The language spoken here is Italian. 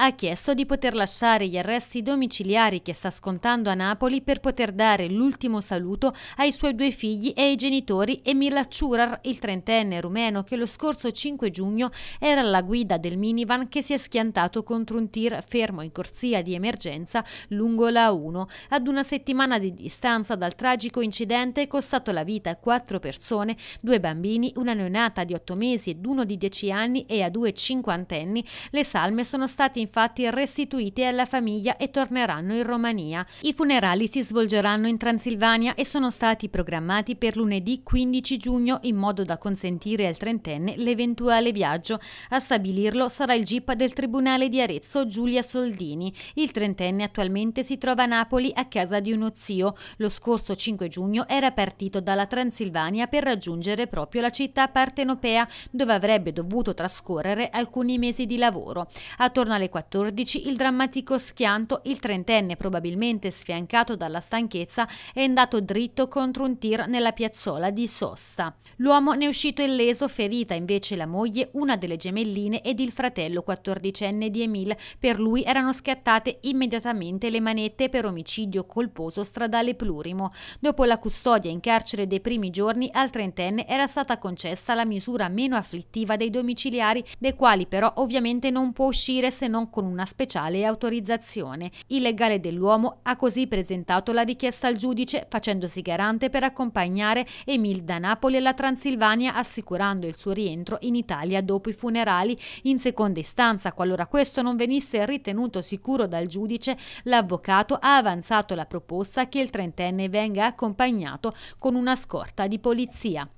ha chiesto di poter lasciare gli arresti domiciliari che sta scontando a Napoli per poter dare l'ultimo saluto ai suoi due figli e ai genitori Emila Ciurar, il trentenne rumeno che lo scorso 5 giugno era alla guida del minivan che si è schiantato contro un tir fermo in corsia di emergenza lungo la 1. Ad una settimana di distanza dal tragico incidente costato la vita a quattro persone, due bambini, una neonata di 8 mesi ed uno di 10 anni e a due cinquantenni, le salme sono state infatti restituiti alla famiglia e torneranno in Romania. I funerali si svolgeranno in Transilvania e sono stati programmati per lunedì 15 giugno in modo da consentire al trentenne l'eventuale viaggio. A stabilirlo sarà il GIP del Tribunale di Arezzo Giulia Soldini. Il trentenne attualmente si trova a Napoli a casa di uno zio. Lo scorso 5 giugno era partito dalla Transilvania per raggiungere proprio la città partenopea dove avrebbe dovuto trascorrere alcuni mesi di lavoro. Attorno alle 14 2014 il drammatico schianto, il trentenne probabilmente sfiancato dalla stanchezza è andato dritto contro un tir nella piazzola di Sosta. L'uomo ne è uscito illeso, ferita invece la moglie, una delle gemelline ed il fratello 14enne di Emil. Per lui erano scattate immediatamente le manette per omicidio colposo stradale plurimo. Dopo la custodia in carcere dei primi giorni al trentenne era stata concessa la misura meno afflittiva dei domiciliari, dei quali però ovviamente non può uscire se non con una speciale autorizzazione. Il legale dell'uomo ha così presentato la richiesta al giudice facendosi garante per accompagnare Emil da Napoli alla Transilvania assicurando il suo rientro in Italia dopo i funerali. In seconda istanza, qualora questo non venisse ritenuto sicuro dal giudice, l'avvocato ha avanzato la proposta che il trentenne venga accompagnato con una scorta di polizia.